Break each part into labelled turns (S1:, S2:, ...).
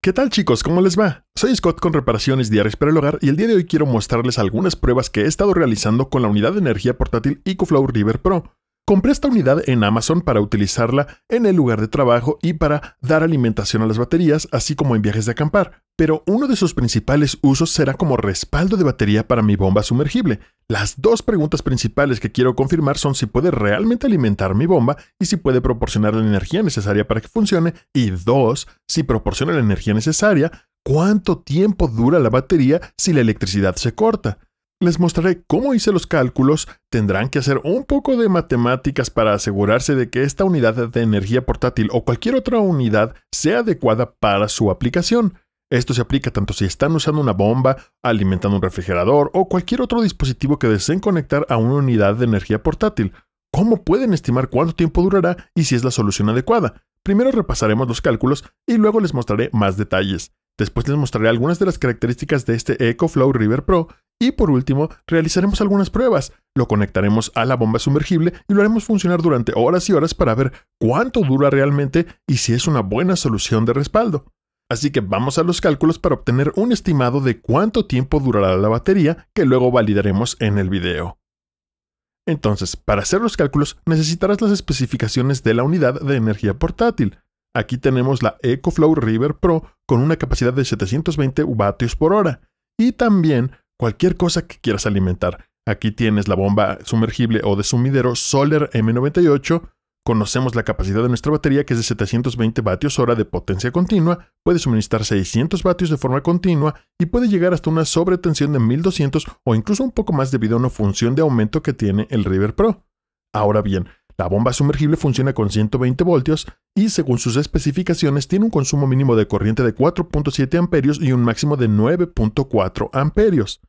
S1: ¿Qué tal chicos? ¿Cómo les va? Soy Scott con reparaciones diarias para el hogar y el día de hoy quiero mostrarles algunas pruebas que he estado realizando con la unidad de energía portátil EcoFlow River Pro. Compré esta unidad en Amazon para utilizarla en el lugar de trabajo y para dar alimentación a las baterías, así como en viajes de acampar, pero uno de sus principales usos será como respaldo de batería para mi bomba sumergible. Las dos preguntas principales que quiero confirmar son si puede realmente alimentar mi bomba y si puede proporcionar la energía necesaria para que funcione, y dos, si proporciona la energía necesaria, cuánto tiempo dura la batería si la electricidad se corta. Les mostraré cómo hice los cálculos, tendrán que hacer un poco de matemáticas para asegurarse de que esta unidad de energía portátil o cualquier otra unidad sea adecuada para su aplicación. Esto se aplica tanto si están usando una bomba, alimentando un refrigerador o cualquier otro dispositivo que deseen conectar a una unidad de energía portátil. ¿Cómo pueden estimar cuánto tiempo durará y si es la solución adecuada? Primero repasaremos los cálculos y luego les mostraré más detalles. Después les mostraré algunas de las características de este EcoFlow River Pro y por último, realizaremos algunas pruebas. Lo conectaremos a la bomba sumergible y lo haremos funcionar durante horas y horas para ver cuánto dura realmente y si es una buena solución de respaldo. Así que vamos a los cálculos para obtener un estimado de cuánto tiempo durará la batería que luego validaremos en el video. Entonces, para hacer los cálculos necesitarás las especificaciones de la unidad de energía portátil. Aquí tenemos la EcoFlow River Pro con una capacidad de 720 vatios por hora y también cualquier cosa que quieras alimentar. Aquí tienes la bomba sumergible o de sumidero Solar M98. Conocemos la capacidad de nuestra batería que es de 720 vatios hora de potencia continua, puede suministrar 600 vatios de forma continua y puede llegar hasta una sobretensión de 1200 o incluso un poco más debido a una función de aumento que tiene el River Pro. Ahora bien, la bomba sumergible funciona con 120 voltios y según sus especificaciones tiene un consumo mínimo de corriente de 4.7 amperios y un máximo de 9.4 amperios.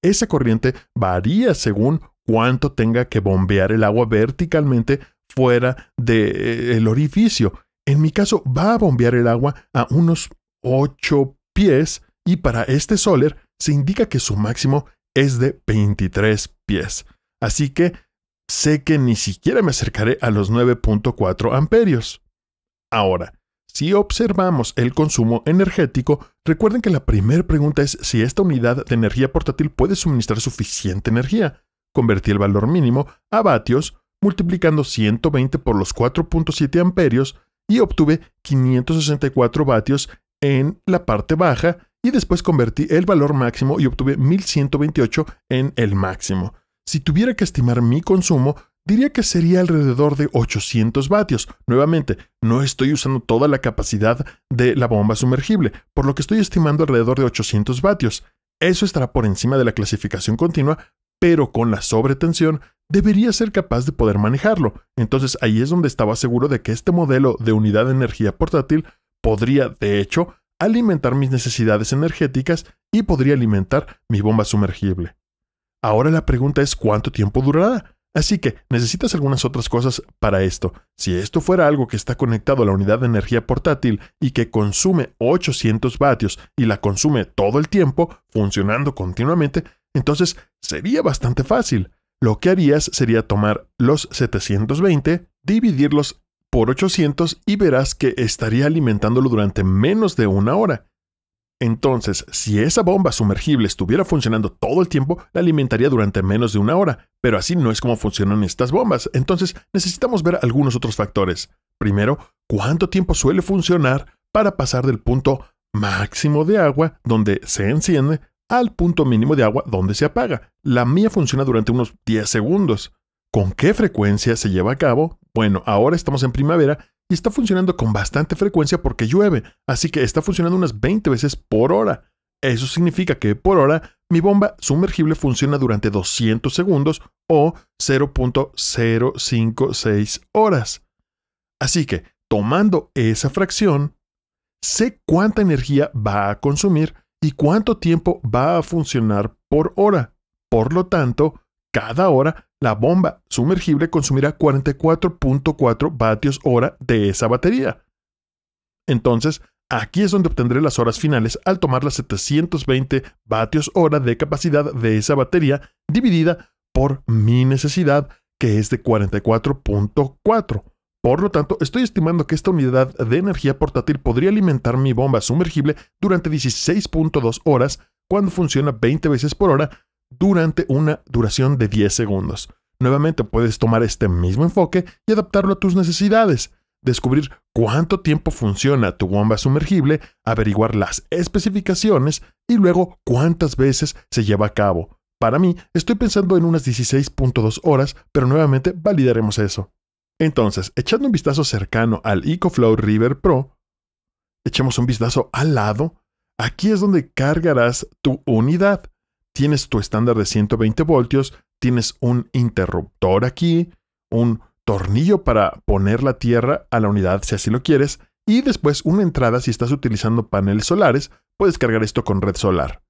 S1: Esa corriente varía según cuánto tenga que bombear el agua verticalmente fuera del eh, orificio. En mi caso va a bombear el agua a unos 8 pies y para este solar se indica que su máximo es de 23 pies. Así que sé que ni siquiera me acercaré a los 9.4 amperios. Ahora, si observamos el consumo energético, recuerden que la primera pregunta es si esta unidad de energía portátil puede suministrar suficiente energía. Convertí el valor mínimo a vatios, multiplicando 120 por los 4.7 amperios y obtuve 564 vatios en la parte baja y después convertí el valor máximo y obtuve 1128 en el máximo. Si tuviera que estimar mi consumo, diría que sería alrededor de 800 vatios. Nuevamente, no estoy usando toda la capacidad de la bomba sumergible, por lo que estoy estimando alrededor de 800 vatios. Eso estará por encima de la clasificación continua, pero con la sobretensión debería ser capaz de poder manejarlo. Entonces ahí es donde estaba seguro de que este modelo de unidad de energía portátil podría, de hecho, alimentar mis necesidades energéticas y podría alimentar mi bomba sumergible. Ahora la pregunta es cuánto tiempo durará. Así que necesitas algunas otras cosas para esto. Si esto fuera algo que está conectado a la unidad de energía portátil y que consume 800 vatios y la consume todo el tiempo, funcionando continuamente, entonces sería bastante fácil. Lo que harías sería tomar los 720, dividirlos por 800 y verás que estaría alimentándolo durante menos de una hora. Entonces, si esa bomba sumergible estuviera funcionando todo el tiempo, la alimentaría durante menos de una hora, pero así no es como funcionan estas bombas, entonces necesitamos ver algunos otros factores. Primero, cuánto tiempo suele funcionar para pasar del punto máximo de agua donde se enciende al punto mínimo de agua donde se apaga. La mía funciona durante unos 10 segundos. ¿Con qué frecuencia se lleva a cabo? Bueno, ahora estamos en primavera y está funcionando con bastante frecuencia porque llueve, así que está funcionando unas 20 veces por hora. Eso significa que por hora mi bomba sumergible funciona durante 200 segundos o 0.056 horas. Así que, tomando esa fracción, sé cuánta energía va a consumir y cuánto tiempo va a funcionar por hora. Por lo tanto, cada hora, la bomba sumergible consumirá 44.4 vatios hora de esa batería. Entonces, aquí es donde obtendré las horas finales al tomar las 720 vatios hora de capacidad de esa batería dividida por mi necesidad, que es de 44.4. Por lo tanto, estoy estimando que esta unidad de energía portátil podría alimentar mi bomba sumergible durante 16.2 horas cuando funciona 20 veces por hora durante una duración de 10 segundos. Nuevamente puedes tomar este mismo enfoque y adaptarlo a tus necesidades, descubrir cuánto tiempo funciona tu bomba sumergible, averiguar las especificaciones y luego cuántas veces se lleva a cabo. Para mí, estoy pensando en unas 16.2 horas, pero nuevamente validaremos eso. Entonces, echando un vistazo cercano al EcoFlow River Pro, echemos un vistazo al lado, aquí es donde cargarás tu unidad tienes tu estándar de 120 voltios, tienes un interruptor aquí, un tornillo para poner la tierra a la unidad si así lo quieres, y después una entrada si estás utilizando paneles solares, puedes cargar esto con red solar.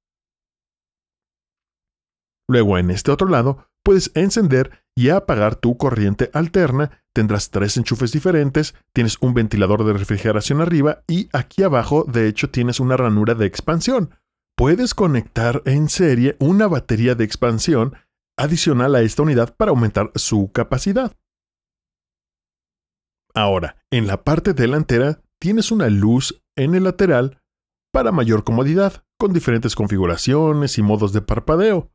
S1: Luego en este otro lado puedes encender y apagar tu corriente alterna, tendrás tres enchufes diferentes, tienes un ventilador de refrigeración arriba y aquí abajo de hecho tienes una ranura de expansión puedes conectar en serie una batería de expansión adicional a esta unidad para aumentar su capacidad. Ahora, en la parte delantera tienes una luz en el lateral para mayor comodidad, con diferentes configuraciones y modos de parpadeo.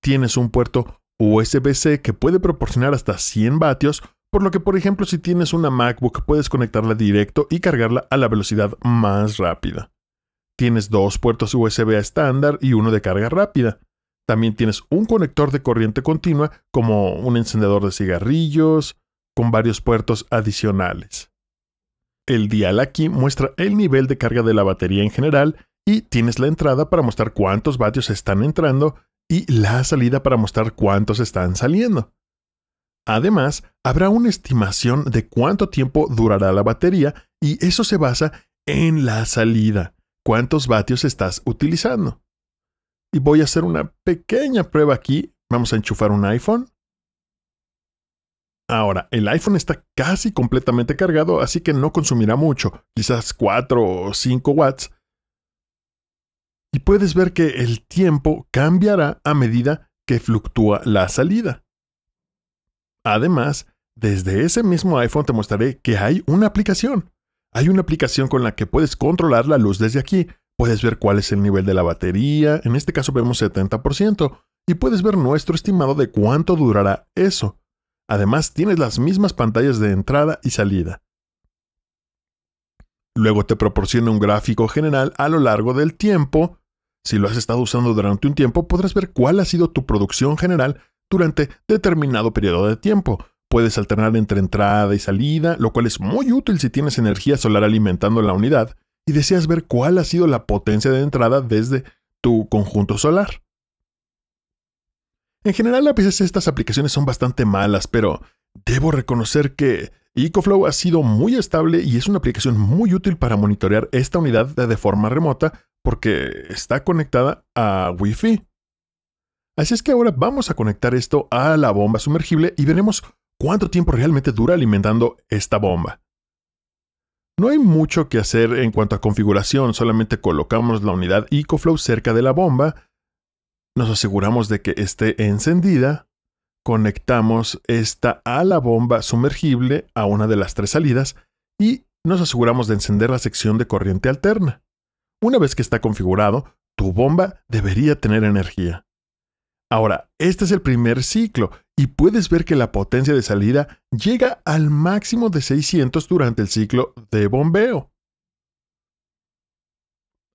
S1: Tienes un puerto USB-C que puede proporcionar hasta 100 vatios, por lo que por ejemplo si tienes una MacBook puedes conectarla directo y cargarla a la velocidad más rápida. Tienes dos puertos USB estándar y uno de carga rápida. También tienes un conector de corriente continua como un encendedor de cigarrillos, con varios puertos adicionales. El dial aquí muestra el nivel de carga de la batería en general y tienes la entrada para mostrar cuántos vatios están entrando y la salida para mostrar cuántos están saliendo. Además, habrá una estimación de cuánto tiempo durará la batería y eso se basa en la salida cuántos vatios estás utilizando. Y voy a hacer una pequeña prueba aquí. Vamos a enchufar un iPhone. Ahora, el iPhone está casi completamente cargado, así que no consumirá mucho, quizás 4 o 5 watts. Y puedes ver que el tiempo cambiará a medida que fluctúa la salida. Además, desde ese mismo iPhone te mostraré que hay una aplicación hay una aplicación con la que puedes controlar la luz desde aquí. Puedes ver cuál es el nivel de la batería, en este caso vemos 70%, y puedes ver nuestro estimado de cuánto durará eso. Además, tienes las mismas pantallas de entrada y salida. Luego te proporciona un gráfico general a lo largo del tiempo. Si lo has estado usando durante un tiempo, podrás ver cuál ha sido tu producción general durante determinado periodo de tiempo, Puedes alternar entre entrada y salida, lo cual es muy útil si tienes energía solar alimentando la unidad y deseas ver cuál ha sido la potencia de entrada desde tu conjunto solar. En general, a veces estas aplicaciones son bastante malas, pero debo reconocer que EcoFlow ha sido muy estable y es una aplicación muy útil para monitorear esta unidad de forma remota porque está conectada a Wi-Fi. Así es que ahora vamos a conectar esto a la bomba sumergible y veremos ¿Cuánto tiempo realmente dura alimentando esta bomba? No hay mucho que hacer en cuanto a configuración, solamente colocamos la unidad EcoFlow cerca de la bomba, nos aseguramos de que esté encendida, conectamos esta a la bomba sumergible a una de las tres salidas y nos aseguramos de encender la sección de corriente alterna. Una vez que está configurado, tu bomba debería tener energía. Ahora, este es el primer ciclo y puedes ver que la potencia de salida llega al máximo de 600 durante el ciclo de bombeo.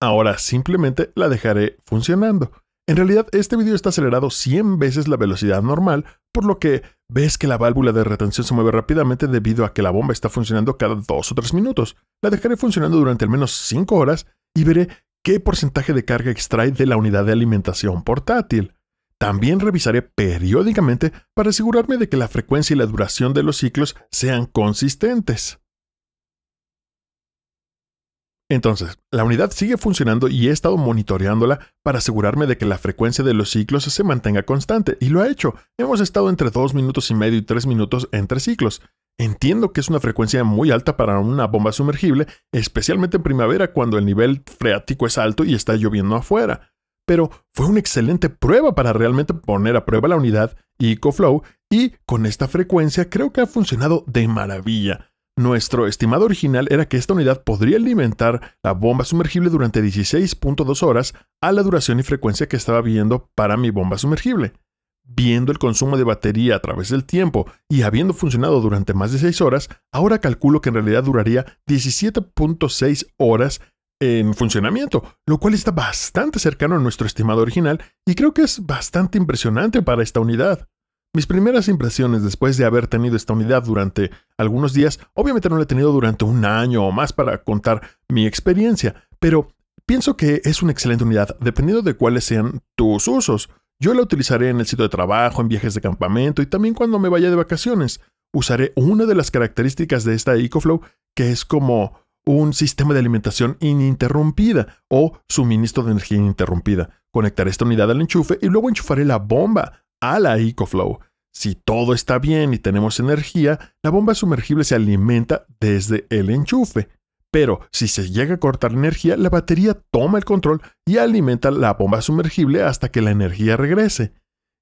S1: Ahora simplemente la dejaré funcionando. En realidad este video está acelerado 100 veces la velocidad normal, por lo que ves que la válvula de retención se mueve rápidamente debido a que la bomba está funcionando cada 2 o 3 minutos. La dejaré funcionando durante al menos 5 horas y veré qué porcentaje de carga extrae de la unidad de alimentación portátil. También revisaré periódicamente para asegurarme de que la frecuencia y la duración de los ciclos sean consistentes. Entonces, la unidad sigue funcionando y he estado monitoreándola para asegurarme de que la frecuencia de los ciclos se mantenga constante, y lo ha hecho. Hemos estado entre 2 minutos y medio y 3 minutos entre ciclos. Entiendo que es una frecuencia muy alta para una bomba sumergible, especialmente en primavera cuando el nivel freático es alto y está lloviendo afuera pero fue una excelente prueba para realmente poner a prueba la unidad EcoFlow y con esta frecuencia creo que ha funcionado de maravilla. Nuestro estimado original era que esta unidad podría alimentar la bomba sumergible durante 16.2 horas a la duración y frecuencia que estaba viendo para mi bomba sumergible. Viendo el consumo de batería a través del tiempo y habiendo funcionado durante más de 6 horas, ahora calculo que en realidad duraría 17.6 horas en funcionamiento, lo cual está bastante cercano a nuestro estimado original y creo que es bastante impresionante para esta unidad. Mis primeras impresiones después de haber tenido esta unidad durante algunos días, obviamente no la he tenido durante un año o más para contar mi experiencia, pero pienso que es una excelente unidad dependiendo de cuáles sean tus usos. Yo la utilizaré en el sitio de trabajo, en viajes de campamento y también cuando me vaya de vacaciones. Usaré una de las características de esta EcoFlow que es como un sistema de alimentación ininterrumpida o suministro de energía ininterrumpida. Conectaré esta unidad al enchufe y luego enchufaré la bomba a la EcoFlow. Si todo está bien y tenemos energía, la bomba sumergible se alimenta desde el enchufe. Pero si se llega a cortar energía, la batería toma el control y alimenta la bomba sumergible hasta que la energía regrese.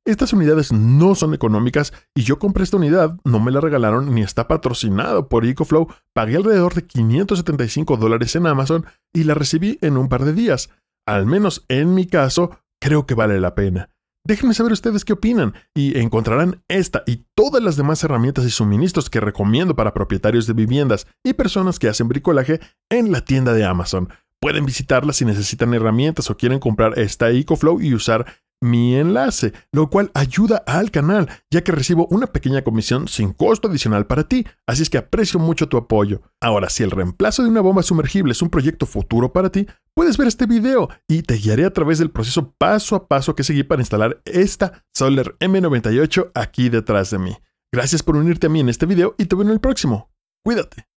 S1: Estas unidades no son económicas y yo compré esta unidad, no me la regalaron ni está patrocinado por EcoFlow. Pagué alrededor de 575 dólares en Amazon y la recibí en un par de días. Al menos en mi caso, creo que vale la pena. Déjenme saber ustedes qué opinan y encontrarán esta y todas las demás herramientas y suministros que recomiendo para propietarios de viviendas y personas que hacen bricolaje en la tienda de Amazon. Pueden visitarla si necesitan herramientas o quieren comprar esta EcoFlow y usar mi enlace, lo cual ayuda al canal, ya que recibo una pequeña comisión sin costo adicional para ti, así es que aprecio mucho tu apoyo. Ahora, si el reemplazo de una bomba sumergible es un proyecto futuro para ti, puedes ver este video y te guiaré a través del proceso paso a paso que seguí para instalar esta Solar M98 aquí detrás de mí. Gracias por unirte a mí en este video y te veo en el próximo. Cuídate.